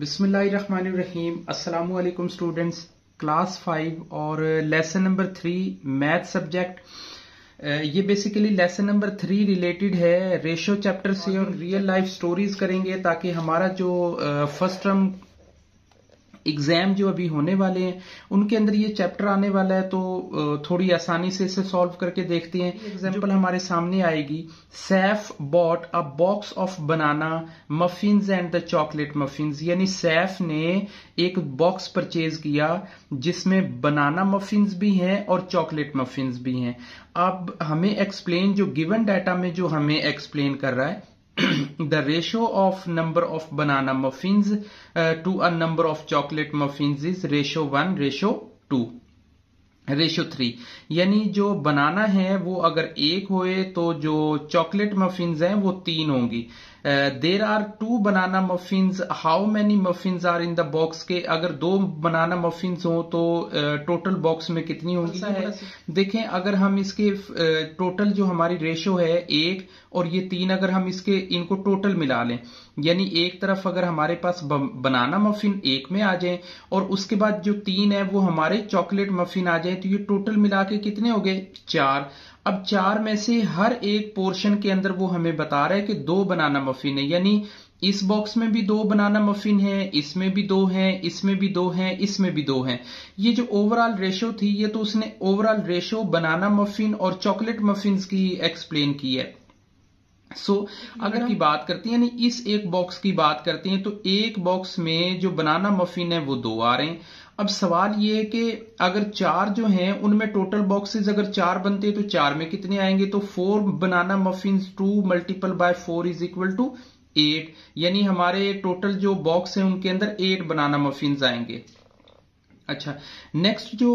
बिस्मिल्लाहिर्रहमानिर्रहीम अस्सलाम वालेकुम स्टूडेंट्स क्लास फाइव और lesson number three math subject ये basically lesson number three related है रेशो चैप्टर से और रियल लाइफ स्टोरीज करेंगे ताकि हमारा जो फर्स्ट टर्म एग्ज़ाम जो अभी होने वाले हैं उनके अंदर ये चैप्टर आने वाला है तो थोड़ी आसानी से इसे सॉल्व करके देखते हैं एग्जाम्पल हमारे सामने आएगी Saif bought a box of banana muffins and the chocolate muffins यानी सैफ ने एक बॉक्स परचेज किया जिसमें बनाना मफिन्स भी हैं और चॉकलेट मफिन्स भी हैं अब हमें एक्सप्लेन जो गिवन डाटा में जो हमें एक्सप्लेन कर रहा है the ratio of number of banana muffins uh, to a number of chocolate muffins is ratio one ratio two ratio three यानी जो बनाना है वो अगर एक होए तो जो चॉकलेट मफिन्स हैं वो तीन होंगी there are two banana muffins how many muffins are in the box के अगर दो बनाना मफिन्स हो तो टोटल uh, बॉक्स में कितनी होगी है देखें अगर हम इसके टोटल uh, जो हमारी रेशो है एक और ये तीन अगर हम इसके इनको टोटल मिला लें यानी एक तरफ अगर हमारे पास बनाना मफिन एक में आ जाए और उसके बाद जो तीन है वो हमारे चॉकलेट मफिन आ जाए तो ये टोटल मिला के कितने हो गए चार अब चार में से हर एक पोर्शन के अंदर वो हमें बता रहा है कि दो बनाना मफिन है यानी इस बॉक्स में भी दो बनाना मफिन है इसमें भी दो हैं इसमें भी दो हैं इसमें भी दो हैं ये जो ओवरऑल रेशो थी ये तो उसने ओवरऑल रेशो बनाना मफिन और चॉकलेट मफिन की एक्सप्लेन की है सो so, अगर की बात करते हैं यानी इस एक बॉक्स की बात करते हैं तो एक बॉक्स में जो बनाना मफिन है वो दो आ रहे हैं अब सवाल ये है कि अगर चार जो हैं उनमें टोटल बॉक्सेस अगर चार बनते हैं तो चार में कितने आएंगे तो four banana muffin two multiple by four is equal to eight यानी हमारे टोटल जो बॉक्स हैं उनके अंदर एट बनाना मफिन आएंगे अच्छा नेक्स्ट जो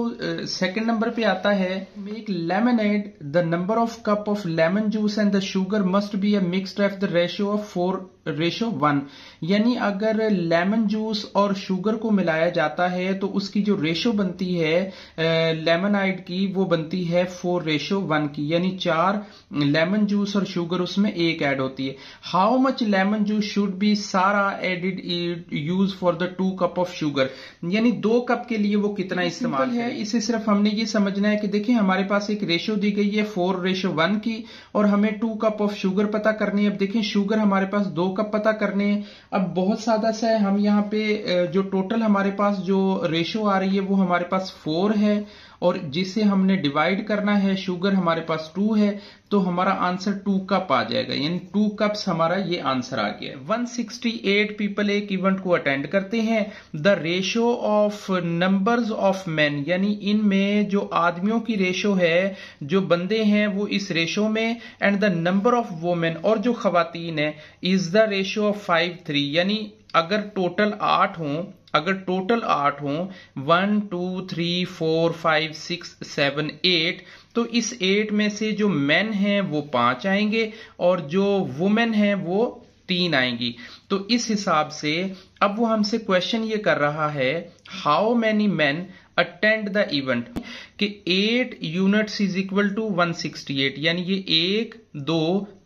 सेकंड नंबर पे आता है make lemonade the number of cup of lemon juice and the sugar must be a mixed of the ratio of four ratio one यानी अगर लेमन जूस और शुगर को मिलाया जाता है तो उसकी जो रेशो बनती है लेमनाइड की वो बनती है फोर रेशो वन की यानी चार लेमन जूस और शुगर उसमें एक ऐड होती है how much lemon juice should be सारा added use for the two cup of sugar यानी दो कप के लिए वो कितना इस्तेमाल है इसे सिर्फ हमने ये समझना है कि देखिए हमारे पास एक रेशो दी गई है फोर रेशो वन की और हमें टू कप ऑफ शुगर पता करनी है अब देखें शुगर हमारे पास दो का पता करने अब बहुत सादा सा है हम यहाँ पे जो टोटल हमारे पास जो रेशो आ रही है वो हमारे पास फोर है और जिसे हमने डिवाइड करना है शुगर हमारे पास टू है तो हमारा आंसर टू कप आ जाएगा यानी टू कप्स हमारा ये आंसर आ गया 168 पीपल एक इवेंट को अटेंड करते हैं the ratio of numbers of man यानी इनमें जो आदमियों की रेशो है जो बंदे हैं वो इस रेशो में and the number of women और जो खातन है is the ratio of five three यानी अगर टोटल आठ हों अगर टोटल आठ हों one two three four five six seven eight तो इस एट में से जो मैन हैं वो पांच आएंगे और जो वुमेन हैं वो तीन आएंगी तो इस हिसाब से अब वो हमसे क्वेश्चन ये कर रहा है how many man attend the event कि eight units is equal to 168 यानी ये एक दो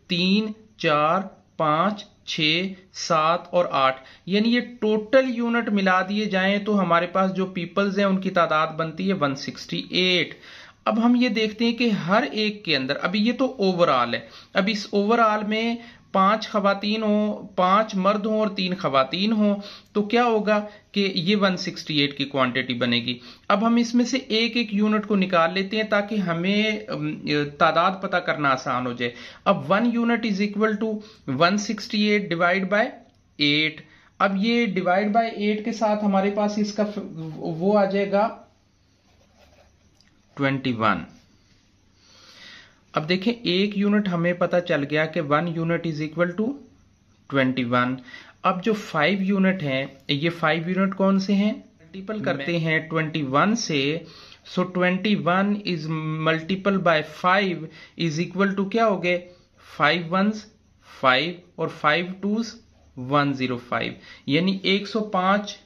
तीन चार पांच छ सात और आठ यानी ये टोटल यूनिट मिला दिए जाएं तो हमारे पास जो पीपल्स हैं उनकी तादाद बनती है 168 अब हम ये देखते हैं कि हर एक के अंदर अभी ये तो ओवरऑल है अब इस ओवरऑल में पांच खातन हो पांच मर्द हो और तीन खातन हो तो क्या होगा कि ये 168 की क्वांटिटी बनेगी अब हम इसमें से एक एक यूनिट को निकाल लेते हैं ताकि हमें तादाद पता करना आसान हो जाए अब one unit is equal to 168 divide by eight अब ये डिवाइड बाय एट के साथ हमारे पास इसका वो आ जाएगा ट्वेंटी वन अब देखें एक यूनिट हमें पता चल गया कि one unit is equal to twenty one अब जो फाइव यूनिट हैं ये फाइव यूनिट कौन से हैं मल्टीपल करते हैं ट्वेंटी वन से so twenty one is multiple by five is equal to क्या हो गए फाइव वंस फाइव और five twos one zero five यानी एक सौ पाँच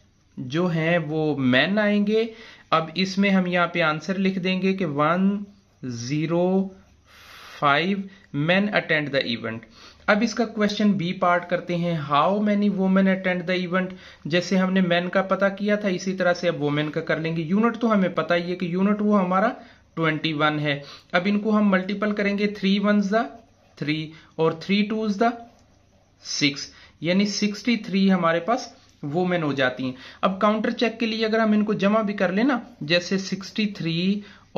जो हैं वो मैन आएंगे अब इसमें हम यहाँ पे आंसर लिख देंगे कि one zero five man attend the event अब इसका क्वेश्चन बी पार्ट करते हैं how many women attend the event जैसे हमने मैन का पता किया था इसी तरह से अब वोमेन का कर लेंगे यूनिट तो हमें पता ही है कि यूनिट वो हमारा 21 है अब इनको हम मल्टीपल करेंगे थ्री वन द थ्री और थ्री टू द सिक्स यानी 63 हमारे पास वोमेन हो जाती हैं अब काउंटर चेक के लिए अगर हम इनको जमा भी कर लेना जैसे 63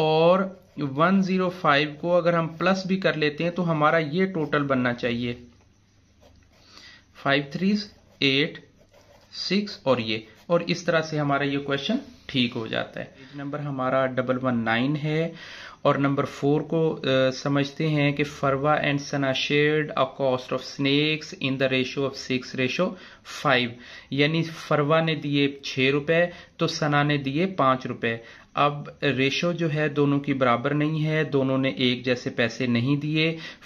और 105 को अगर हम प्लस भी कर लेते हैं तो हमारा ये टोटल बनना चाहिए फाइव थ्री एट सिक्स और ये और इस तरह से हमारा ये क्वेश्चन ठीक हो जाता है नंबर हमारा डबल वन नाइन है और नंबर फोर को आ, समझते हैं कि Farwa and Sana shared a cost of snacks in the ratio of six ratio five यानी फरवा ने दिए छः रुपए तो सना ने दिए पाँच रुपए अब रेशो जो है दोनों की बराबर नहीं है दोनों ने एक जैसे पैसे नहीं दिए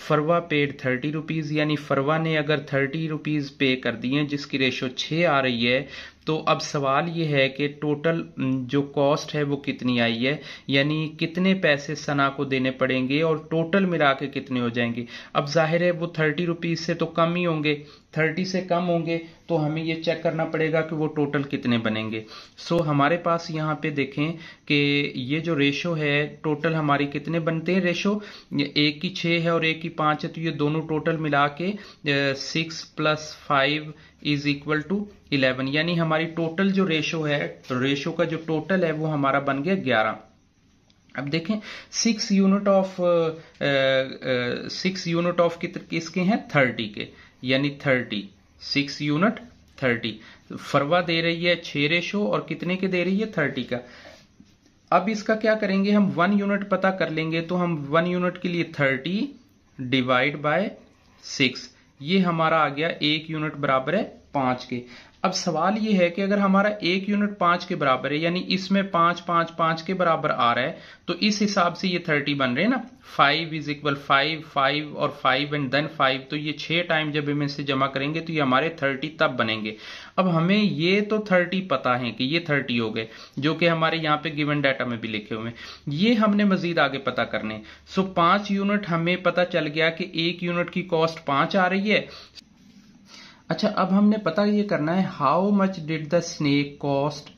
फरवा पेड थर्टी रुपीज़ यानी फरवा ने अगर थर्टी रुपीज़ पे कर दिए जिसकी रेशो छः आ रही है तो अब सवाल ये है कि टोटल जो कॉस्ट है वो कितनी आई है यानी कितने पैसे सना को देने पड़ेंगे और टोटल मिला के कितने हो जाएंगे अब जाहिर है वो थर्टी रुपीज़ से तो कम ही होंगे थर्टी से कम होंगे तो हमें ये चेक करना पड़ेगा कि वो टोटल कितने बनेंगे सो so, हमारे पास यहाँ पे देखें कि ये जो रेशो है टोटल हमारे कितने बनते हैं रेशो एक की छः है और एक की पाँच है तो ये दोनों टोटल मिला के six plus five is equal to eleven यानी हमारी टोटल जो रेशो है रेशो का जो टोटल है वो हमारा बन गया ग्यारह अब देखें six unit of six unit of किसके हैं थर्टी के यानी thirty six unit thirty Farwa दे रही है छः रेशो और कितने के दे रही है थर्टी का अब इसका क्या करेंगे हम वन यूनिट पता कर लेंगे तो हम वन यूनिट के लिए थर्टी डिवाइड बाय सिक्स ये हमारा आ गया एक यूनिट बराबर है पांच के अब सवाल ये है कि अगर हमारा एक यूनिट पांच के बराबर है यानी इसमें पांच पांच पांच के बराबर आ रहा है तो इस हिसाब से ये थर्टी बन रहे हैं ना five is equal five five और फाइव एंड देन फाइव तो ये छह टाइम जब हम इसे जमा करेंगे तो ये हमारे थर्टी तब बनेंगे अब हमें ये तो थर्टी पता है कि ये थर्टी हो गए जो कि हमारे यहाँ पे गिवन डाटा में भी लिखे हुए हैं ये हमने मजीद आगे पता करने सो पांच यूनिट हमें पता चल गया कि एक यूनिट की कॉस्ट पांच आ रही है अच्छा अब हमने पता ये करना है how much did the snake cost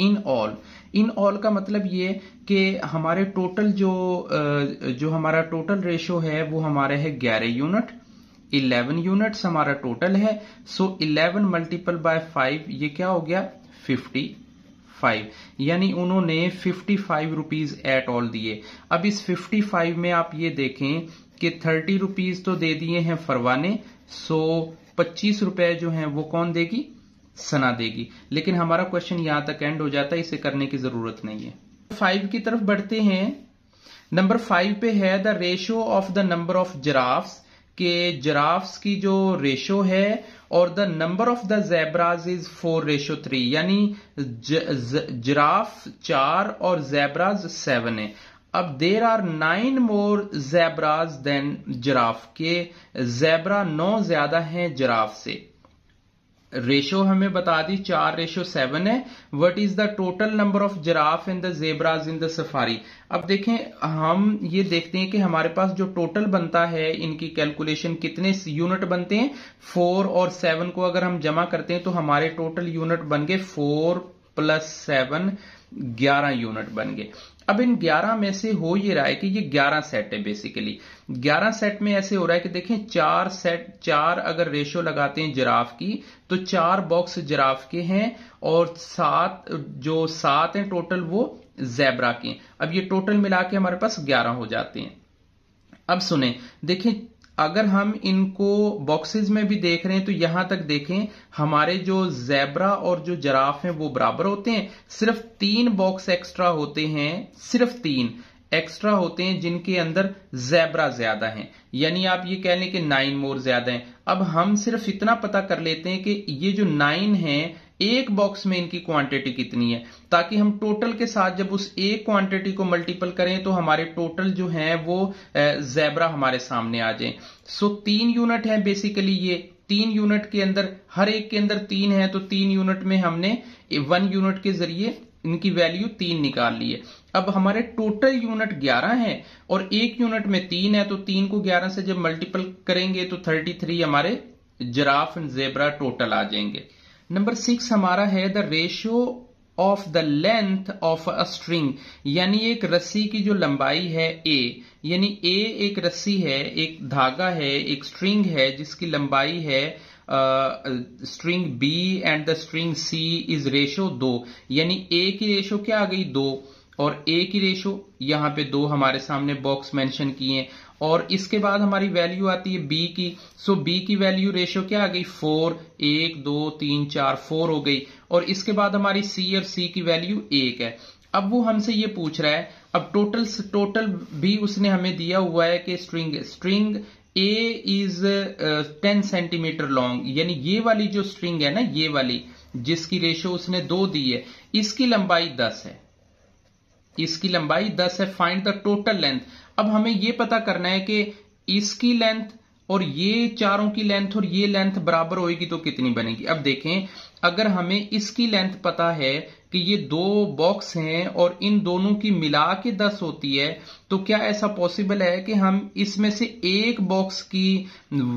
in all in all का मतलब ये कि हमारे टोटल जो जो हमारा टोटल रेशो है वो हमारे है ग्यारह यूनिट 11 यूनिट्स हमारा टोटल है सो इलेवन 11 मल्टीपल बाय 5 ये क्या हो गया 55 यानी उन्होंने 55 फाइव रुपीज एट ऑल दिए अब इस 55 में आप ये देखें कि 30 रुपीज तो दे दिए हैं फरवाने सो so पच्चीस रुपए जो है वो कौन देगी सना देगी लेकिन हमारा क्वेश्चन यहां तक एंड हो जाता है इसे करने की जरूरत नहीं है फाइव की तरफ बढ़ते हैं नंबर फाइव पे है the ratio of the number of giraffes के जराफ्स की जो रेशो है और the number of the zebras is four ratio three यानी जराफ चार और जैबराज सेवन है अब there are nine more zebras than giraffe के जैबरा नौ ज्यादा हैं जराफ से रेशो हमें बता दी चार रेशो सेवन है what is the total number of giraffe in the zebras in the safari अब देखें हम ये देखते हैं कि हमारे पास जो टोटल बनता है इनकी कैलकुलेशन कितने यूनिट बनते हैं फोर और सेवन को अगर हम जमा करते हैं तो हमारे टोटल यूनिट बन गए फोर प्लस सेवन ग्यारह यूनिट बन गए अब इन 11 में से हो ये रहा है कि ये 11 सेट है बेसिकली 11 सेट में ऐसे हो रहा है कि देखें चार सेट चार अगर रेशो लगाते हैं जराफ की तो चार बॉक्स जराफ के हैं और सात जो सात हैं टोटल वो जैबरा के हैं अब ये टोटल मिला के हमारे पास 11 हो जाते हैं अब सुने देखें अगर हम इनको बॉक्सेस में भी देख रहे हैं तो यहां तक देखें हमारे जो जैबरा और जो जराफ हैं वो बराबर होते हैं सिर्फ तीन बॉक्स एक्स्ट्रा होते हैं सिर्फ तीन एक्स्ट्रा होते हैं जिनके अंदर जैबरा ज्यादा हैं यानी आप ये कह लें कि नाइन मोर ज्यादा हैं अब हम सिर्फ इतना पता कर लेते हैं कि ये जो नाइन है एक बॉक्स में इनकी क्वांटिटी कितनी है ताकि हम टोटल के साथ जब उस एक क्वांटिटी को मल्टीपल करें तो हमारे टोटल जो है वो जैबरा हमारे सामने आ जाए सो तीन यूनिट है बेसिकली ये तीन यूनिट के अंदर हर एक के अंदर तीन है तो तीन यूनिट में हमने वन यूनिट के जरिए इनकी वैल्यू तीन निकाल ली है अब हमारे टोटल यूनिट 11 है और एक यूनिट में तीन है तो तीन को 11 से जब मल्टीपल करेंगे तो 33 हमारे जराफ एंड जेबरा टोटल आ जाएंगे नंबर सिक्स हमारा है the ratio of the length of a string यानी एक रस्सी की जो लंबाई है ए यानी ए एक रस्सी है एक धागा है एक स्ट्रिंग है जिसकी लंबाई है string B and the string C is ratio दो यानी ए की रेशो क्या आ गई दो और ए की रेशो यहां पे दो हमारे सामने बॉक्स मेंशन किए और इसके बाद हमारी वैल्यू आती है बी की सो बी की वैल्यू रेशियो क्या आ गई फोर एक दो तीन चार फोर हो गई और इसके बाद हमारी सी और सी की वैल्यू एक है अब वो हमसे ये पूछ रहा है अब टोटल टोटल भी उसने हमें दिया हुआ है कि string string A is ten centimetre long यानी ये वाली जो स्ट्रिंग है ना ये वाली जिसकी रेशियो उसने दो दी है इसकी लंबाई दस है इसकी लंबाई दस है फाइंड द टोटल लेंथ अब हमें ये पता करना है कि इसकी लेंथ और ये चारों की लेंथ और ये लेंथ बराबर होगी तो कितनी बनेगी अब देखें अगर हमें इसकी लेंथ पता है कि ये दो बॉक्स हैं और इन दोनों की मिला के दस होती है तो क्या ऐसा पॉसिबल है कि हम इसमें से एक बॉक्स की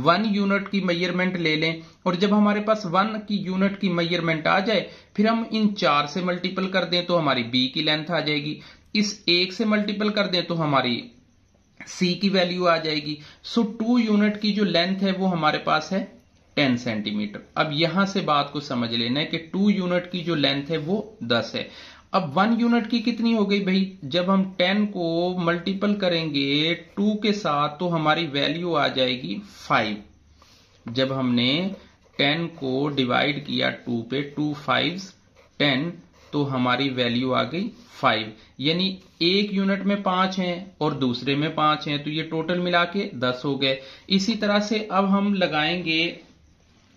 वन यूनिट की मेजरमेंट ले लें और जब हमारे पास वन की यूनिट की मेजरमेंट आ जाए फिर हम इन चार से मल्टीपल कर दें तो हमारी बी की लेंथ आ जाएगी इस एक से मल्टीपल कर दें तो हमारी सी की वैल्यू आ जाएगी सो टू यूनिट की जो लेंथ है वो हमारे पास है टेन सेंटीमीटर अब यहां से बात को समझ लेना है कि टू यूनिट की जो लेंथ है वो दस है अब वन यूनिट की कितनी हो गई भाई जब हम टेन को मल्टीपल करेंगे टू के साथ तो हमारी वैल्यू आ जाएगी फाइव जब हमने टेन को डिवाइड किया टू पे टू फाइव टेन तो हमारी वैल्यू आ गई फाइव यानी एक यूनिट में पांच हैं और दूसरे में पांच हैं तो ये टोटल मिला के दस हो गए इसी तरह से अब हम लगाएंगे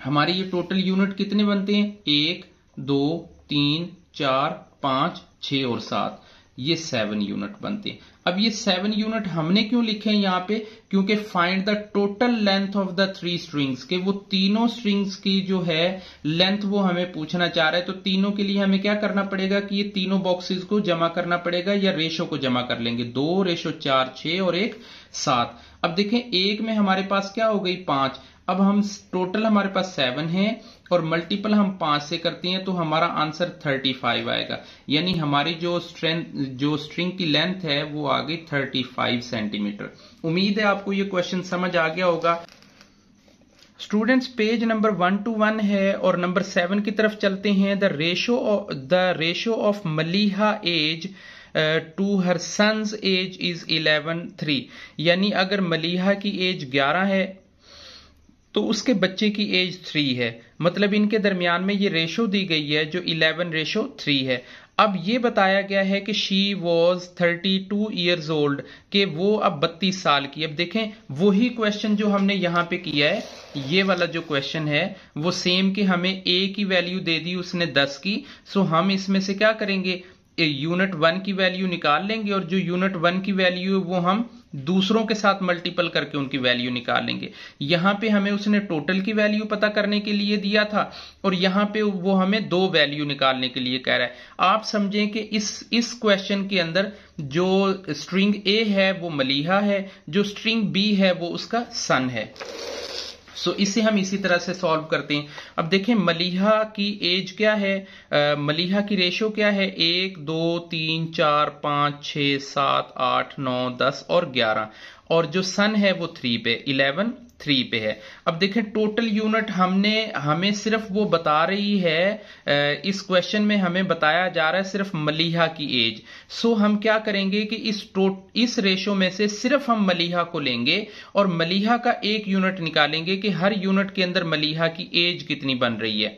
हमारे ये टोटल यूनिट कितने बनते हैं एक दो तीन चार पांच छ और सात ये सेवन यूनिट बनते हैं अब ये सेवन यूनिट हमने क्यों लिखे हैं यहां पे क्योंकि find the total length of the three strings के वो तीनों स्ट्रिंग्स की जो है लेंथ वो हमें पूछना चाह रहा है तो तीनों के लिए हमें क्या करना पड़ेगा कि ये तीनों बॉक्सेस को जमा करना पड़ेगा या रेशो को जमा कर लेंगे दो रेशो चार छ और एक सात अब देखें एक में हमारे पास क्या हो गई पांच अब हम टोटल हमारे पास सेवन है और मल्टीपल हम पांच से करते हैं तो हमारा आंसर थर्टी फाइव आएगा यानी हमारी जो स्ट्रेंथ जो स्ट्रिंग की लेंथ है वो आ गई थर्टी फाइव सेंटीमीटर उम्मीद है आपको ये क्वेश्चन समझ आ गया होगा students page number one two one है और नंबर सेवन की तरफ चलते हैं the ratio the ratio of Maliha age to her son's age is eleven three यानी अगर मलिहा की एज ग्यारह है तो उसके बच्चे की एज थ्री है मतलब इनके दरमियान में ये रेशो दी गई है जो इलेवन रेशो थ्री है अब ये बताया गया है कि she was thirty two years old के वो अब बत्तीस साल की अब देखें वही क्वेश्चन जो हमने यहां पे किया है ये वाला जो क्वेश्चन है वो सेम कि हमें ए की वैल्यू दे दी उसने दस की सो हम इसमें से क्या करेंगे यूनिट वन की वैल्यू निकाल लेंगे और जो यूनिट वन की वैल्यू है वो हम दूसरों के साथ मल्टीपल करके उनकी वैल्यू निकालेंगे यहां पे हमें उसने टोटल की वैल्यू पता करने के लिए दिया था और यहां पे वो हमें दो वैल्यू निकालने के लिए कह रहा है आप समझें कि इस इस क्वेश्चन के अंदर जो स्ट्रिंग ए है वो मलिहा है जो स्ट्रिंग बी है वो उसका सन है सो इसे हम इसी तरह से सॉल्व करते हैं अब देखें मलिहा की एज क्या है मलिहा की रेशो क्या है एक दो तीन चार पाँच छ सात आठ नौ दस और ग्यारह और जो सन है वो थ्री पे इलेवन थ्री पे है अब देखें टोटल यूनिट हमने हमें सिर्फ वो बता रही है इस क्वेश्चन में हमें बताया जा रहा है सिर्फ मलिहा की एज सो हम क्या करेंगे कि इस टोट इस रेशो में से सिर्फ हम मलिहा को लेंगे और मलिहा का एक यूनिट निकालेंगे कि हर यूनिट के अंदर मलिहा की एज कितनी बन रही है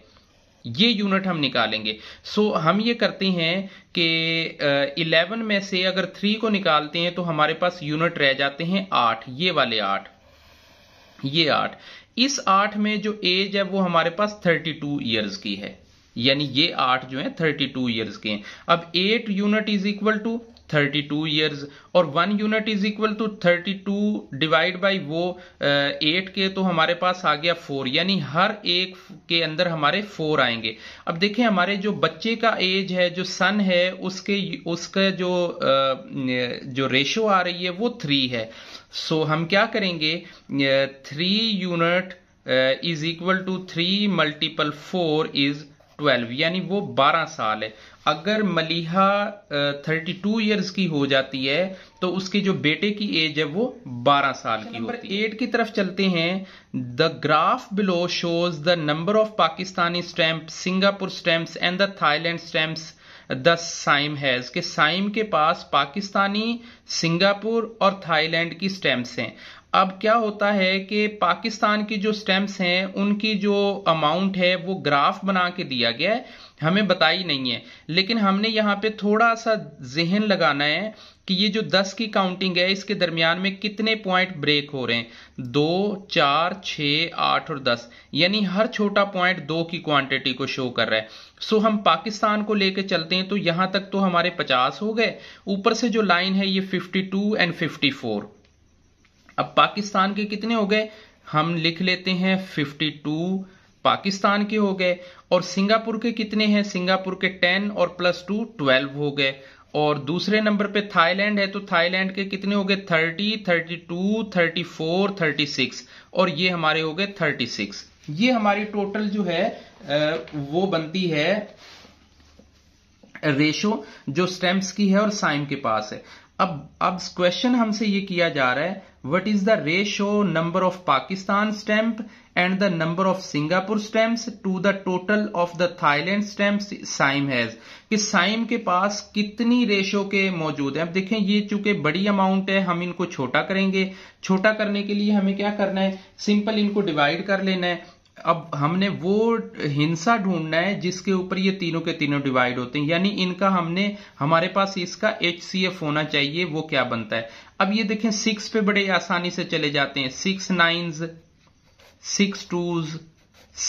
ये यूनिट हम निकालेंगे सो so, हम ये करते हैं कि इलेवन में से अगर थ्री को निकालते हैं तो हमारे पास यूनिट रह जाते हैं आठ ये वाले आठ ये आठ इस आठ में जो एज है वो हमारे पास थर्टी टू ईयर्स की है यानी ये आठ जो है थर्टी टू ईयर्स के हैं अब eight unit is equal to thirty two years और one unit is equal to thirty two divide by वो एट uh, के तो हमारे पास आ गया फोर यानी हर एक के अंदर हमारे फोर आएंगे अब देखें हमारे जो बच्चे का एज है जो सन है उसके उसका जो uh, जो रेशो आ रही है वो थ्री है सो so, हम क्या करेंगे three unit is equal to three multiple four is twelve यानी वो बारह साल है अगर मलिहा थर्टी टू ईयर्स की हो जाती है तो उसके जो बेटे की एज है वो बारह साल की होती है एट की तरफ चलते हैं the graph below shows the number of Pakistani stamp Singapore stamps and the Thailand stamps the Saim has के साइम के पास पाकिस्तानी सिंगापुर और थाईलैंड की स्टैम्प्स हैं अब क्या होता है कि पाकिस्तान की जो स्टैम्प्स हैं उनकी जो अमाउंट है वो ग्राफ बना के दिया गया है हमें बताई नहीं है लेकिन हमने यहाँ पे थोड़ा सा जहन लगाना है कि ये जो दस की काउंटिंग है इसके दरमियान में कितने पॉइंट ब्रेक हो रहे हैं दो चार छ आठ और दस यानी हर छोटा पॉइंट दो की क्वांटिटी को शो कर रहा है सो हम पाकिस्तान को लेकर चलते हैं तो यहां तक तो हमारे पचास हो गए ऊपर से जो लाइन है ये fifty two and fifty four अब पाकिस्तान के कितने हो गए हम लिख लेते हैं 52 पाकिस्तान के हो गए और सिंगापुर के कितने हैं सिंगापुर के 10 और प्लस टू ट्वेल्व हो गए और दूसरे नंबर पे थाईलैंड है तो थाईलैंड के कितने हो गए thirty thirty two thirty four thirty six और ये हमारे हो गए थर्टी सिक्स ये हमारी टोटल जो है वो बनती है रेशो जो स्टेम्स की है और साइम के पास है अब अब क्वेश्चन हमसे ये किया जा रहा है what is the ratio number of Pakistan stamp and the number of Singapore stamps to the total of the Thailand stamps Saim has कि साइम के पास कितनी रेशो के मौजूद है अब देखें ये चूंकि बड़ी अमाउंट है हम इनको छोटा करेंगे छोटा करने के लिए हमें क्या करना है सिंपल इनको डिवाइड कर लेना है अब हमने वो हिंसा ढूंढना है जिसके ऊपर ये तीनों के तीनों डिवाइड होते हैं यानी इनका हमने हमारे पास इसका एच सी एफ होना चाहिए वो क्या बनता है अब ये देखें सिक्स पे बड़े आसानी से चले जाते हैं six nines six twos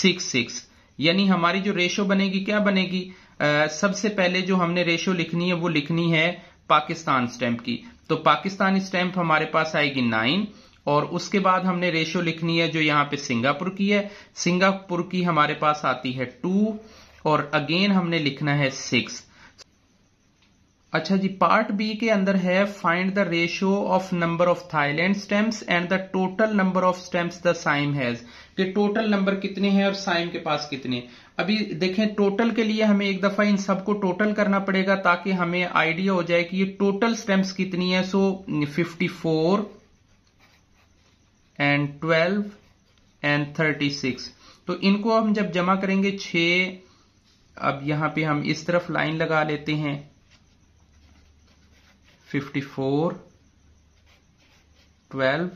six six यानी हमारी जो रेशो बनेगी क्या बनेगी आ, सबसे पहले जो हमने रेशो लिखनी है वो लिखनी है पाकिस्तान स्टैंप की तो पाकिस्तान स्टैंप हमारे पास आएगी नाइन और उसके बाद हमने रेशियो लिखनी है जो यहां पे सिंगापुर की है सिंगापुर की हमारे पास आती है टू और अगेन हमने लिखना है सिक्स अच्छा जी पार्ट बी के अंदर है find the ratio of number of Thailand stamps and the total number of stamps the Saim has कि टोटल नंबर कितने हैं और साइम के पास कितने अभी देखें टोटल के लिए हमें एक दफा इन सबको टोटल करना पड़ेगा ताकि हमें आइडिया हो जाए कि ये टोटल स्टेम्स कितनी है so fifty four and twelve and thirty six तो इनको हम जब जमा करेंगे छ अब यहां पे हम इस तरफ लाइन लगा लेते हैं fifty four twelve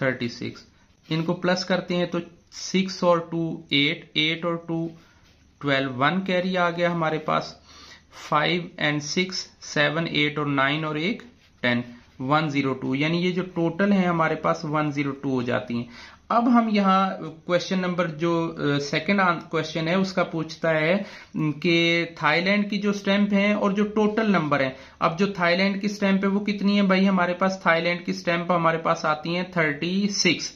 thirty six इनको प्लस करते हैं तो सिक्स और टू एट एट और टू ट्वेल्व वन कैरी आ गया हमारे पास five and six seven eight और नाइन और एक टेन 102 यानी ये जो टोटल है हमारे पास 102 हो जाती हैं अब हम यहाँ क्वेश्चन नंबर जो सेकंड क्वेश्चन है उसका पूछता है कि थाईलैंड की जो स्टैंप है और जो टोटल नंबर है अब जो थाईलैंड की स्टैंप है वो कितनी है भाई हमारे पास थाईलैंड की स्टैंप हमारे पास आती है thirty six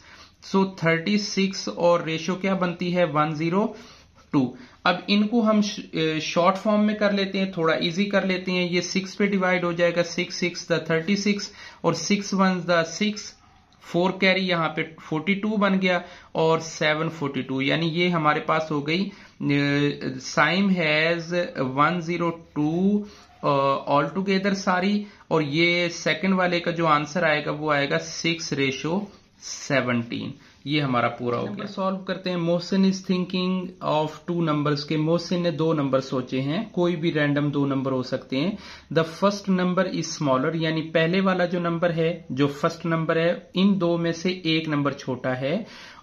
so thirty six और रेशो क्या बनती है वन जीरो टू अब इनको हम शॉर्ट फॉर्म में कर लेते हैं थोड़ा इजी कर लेते हैं ये सिक्स पे डिवाइड हो जाएगा six six the thirty six और six one the six four carry यहां पे फोर्टी टू बन गया और सेवन फोर्टी टू यानी ये हमारे पास हो गई Saim has one zero two all together सारी और ये सेकंड वाले का जो आंसर आएगा वो आएगा सिक्स रेशो सेवनटीन ये हमारा पूरा हो गया सॉल्व करते हैं Mohsin is thinking of two numbers के मोहसिन ने दो नंबर सोचे हैं कोई भी रैंडम दो नंबर हो सकते हैं the first number is smaller यानी पहले वाला जो नंबर है जो फर्स्ट नंबर है इन दो में से एक नंबर छोटा है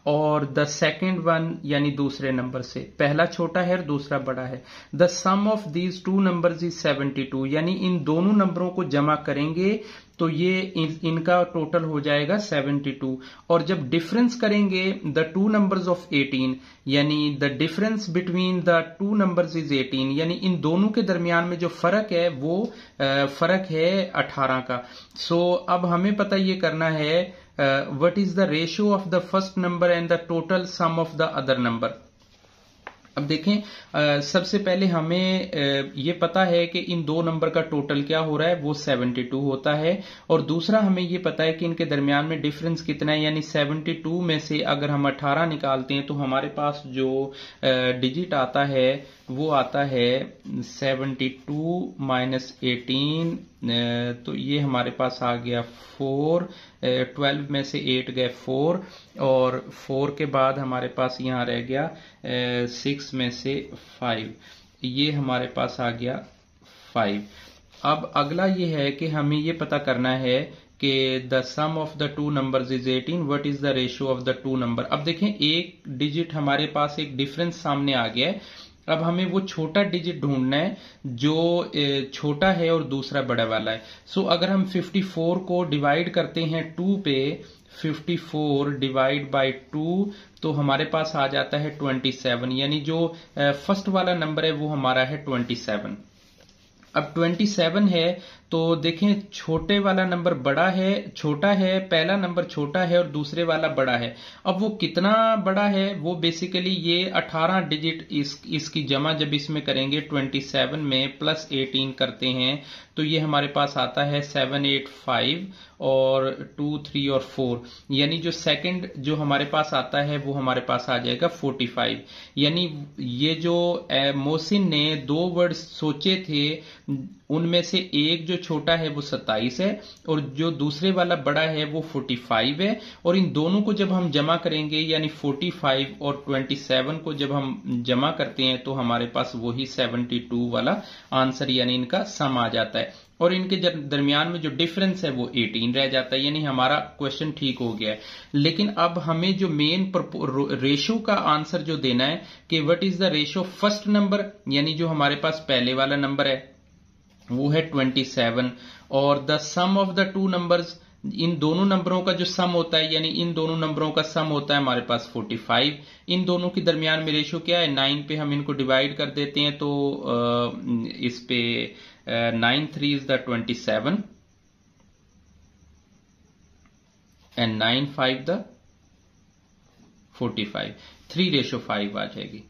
और द सेकेंड वन यानी दूसरे नंबर से पहला छोटा है और दूसरा बड़ा है the sum of these two number is seventy two यानी इन दोनों नंबरों को जमा करेंगे तो ये इन, इनका टोटल हो जाएगा 72 और जब डिफरेंस करेंगे द टू नंबर्स ऑफ 18 यानी the difference between the two numbers is 18 यानी इन दोनों के दरमियान में जो फर्क है वो फर्क है 18 का सो so, अब हमें पता ये करना है uh, what is the ratio of the first number and the total sum of the other number अब देखें आ, uh, सबसे पहले हमें आ, uh, ये पता है कि इन दो नंबर का टोटल क्या हो रहा है वो 72 होता है और दूसरा हमें ये पता है कि इनके दरमियान में डिफरेंस कितना है यानी 72 में से अगर हम 18 निकालते हैं तो हमारे पास जो आ, uh, डिजिट आता है वो आता है 72 माइनस एटीन तो ये हमारे पास आ गया फोर ट्वेल्व में से एट गए फोर और फोर के बाद हमारे पास यहाँ रह गया सिक्स में से फाइव ये हमारे पास आ गया फाइव अब अगला ये है कि हमें ये पता करना है कि the sum of the two number is 18 what is the ratio of the two number अब देखें एक डिजिट हमारे पास एक डिफरेंस सामने आ गया है अब हमें वो छोटा डिजिट ढूंढना है जो छोटा है और दूसरा बड़ा वाला है सो so, अगर हम 54 को डिवाइड करते हैं 2 पे 54 डिवाइड बाय 2 तो हमारे पास आ जाता है 27 यानी जो फर्स्ट वाला नंबर है वो हमारा है 27 अब 27 है तो देखें छोटे वाला नंबर बड़ा है छोटा है पहला नंबर छोटा है और दूसरे वाला बड़ा है अब वो कितना बड़ा है वो बेसिकली ये 18 डिजिट इस इसकी जमा जब इसमें करेंगे 27 में प्लस 18 करते हैं तो ये हमारे पास आता है 785 और 2 3 और 4 यानी जो सेकंड जो हमारे पास आता है वो हमारे पास आ जाएगा 45 यानी ये जो मोहसिन ने दो वर्ड सोचे थे उनमें से एक जो छोटा है वो 27 है और जो दूसरे वाला बड़ा है वो 45 है और इन दोनों को जब हम जमा करेंगे यानी 45 और 27 को जब हम जमा करते हैं तो हमारे पास वही 72 वाला आंसर यानी इनका सम आ जाता है और इनके दरमियान में जो डिफरेंस है वो 18 रह जाता है यानी हमारा क्वेश्चन ठीक हो गया है लेकिन अब हमें जो मेन रेशो का आंसर जो देना है कि what is the ratio first number यानी जो हमारे पास पहले वाला नंबर है वो है ट्वेंटी सेवन और the sum of the two numbers इन दोनों नंबरों का जो सम होता है यानी इन दोनों नंबरों का सम होता है हमारे पास 45 इन दोनों के दरमियान में रेशो क्या है नाइन पे हम इनको डिवाइड कर देते हैं तो इस पे nine three is the twenty seven and nine five the forty five three ratio five आ जाएगी